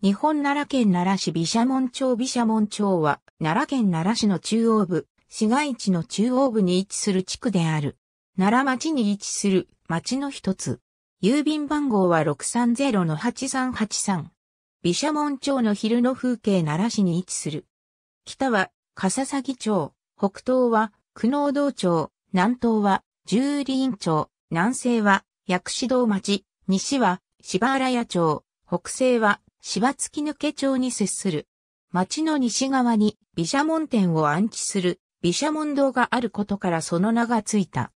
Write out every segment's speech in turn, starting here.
日本奈良県奈良市毘沙門町毘沙門町は、奈良県奈良市の中央部、市街地の中央部に位置する地区である。奈良町に位置する町の一つ。郵便番号は630-8383。毘沙門町の昼の風景奈良市に位置する。北は、笠崎町、北東は、久能道町、南東は、十里院町、南西は、薬師堂町、西は、芝原屋町、北西は、芝き抜町に接する。町の西側に毘沙門天を安置する毘沙門堂があることからその名がついた。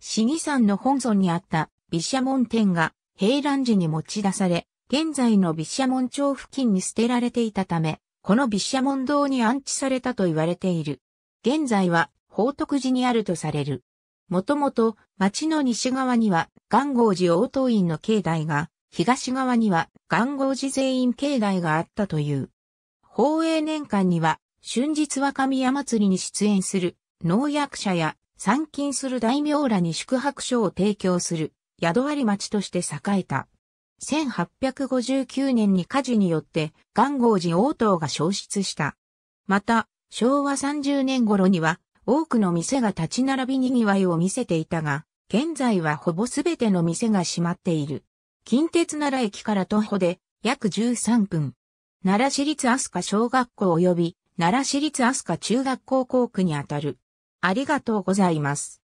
市議山の本村にあった毘沙門天が平乱時に持ち出され、現在の毘沙門町付近に捨てられていたため、この毘沙門堂に安置されたと言われている。現在は宝徳寺にあるとされる。もともと町の西側には元号寺応答院の境内が東側には元号寺全員境内があったという。宝永年間には、春日若宮祭りに出演する農薬者や参勤する大名らに宿泊所を提供する宿割町として栄えた。1859年に火事によって元号寺応答が消失した。また、昭和30年頃には多くの店が立ち並び賑わいを見せていたが、現在はほぼすべての店が閉まっている。近鉄奈良駅から徒歩で約13分。奈良市立飛鳥小学校及び奈良市立飛鳥中学校校区にあたる。ありがとうございます。